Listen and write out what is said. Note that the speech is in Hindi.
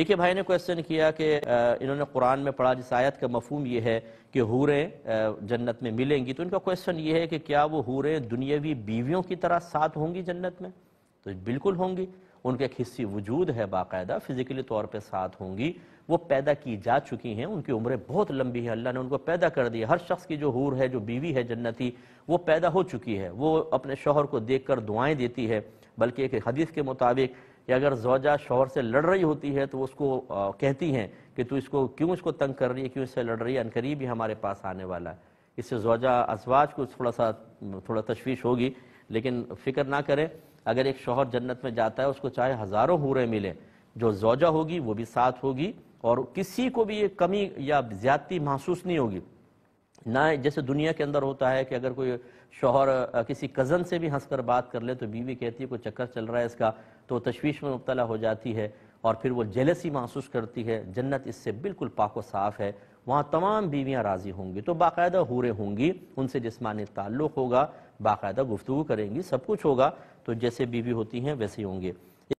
एक ही भाई ने क्वेश्चन किया कि इन्होंने कुरान में पढ़ा जिस आयत का मफहम यह है कि हूरें जन्नत में मिलेंगी तो इनका क्वेश्चन ये है कि क्या वो हूरें दुनियावी बीवियों की तरह साथ होंगी जन्नत में तो बिल्कुल होंगी उनके एक हिस्सी वजूद है बाकायदा फिजिकली तौर पर साथ होंगी वो पैदा की जा चुकी हैं उनकी उम्रें बहुत लंबी है अल्लाह ने उनको पैदा कर दिया हर शख्स की जो हूर है जो बीवी है जन्नती वो पैदा हो चुकी है वो अपने शोहर को देख कर दुआएं देती है बल्कि एक हदीस के मुताबिक कि अगर जोजा शोहर से लड़ रही होती है तो उसको कहती हैं कि तू इसको क्यों इसको तंग कर रही है क्यों इससे लड़ रही है अनकरीब ही हमारे पास आने वाला है इससे जोजा असवाज को थोड़ा सा थोड़ा तशवीश होगी लेकिन फिक्र ना करें अगर एक शोहर जन्नत में जाता है उसको चाहे हज़ारों हूरें मिलें जो जोजा होगी वो भी साथ होगी और किसी को भी ये कमी या ज्यादती महसूस नहीं होगी ना जैसे दुनिया के अंदर होता है कि अगर कोई शोहर किसी कज़न से भी हंसकर बात कर ले तो बीवी कहती है कोई चक्कर चल रहा है इसका तो तशवीश में मुबतला हो जाती है और फिर वो जेलसी महसूस करती है जन्नत इससे बिल्कुल पाको साफ है वहाँ तमाम बीवियाँ राज़ी होंगी तो बाकायदा हूरें होंगी उनसे जिसमानी ताल्लुक़ होगा बाकायदा गुफ्तु करेंगी सब कुछ होगा तो जैसे बीवी होती हैं वैसे ही होंगे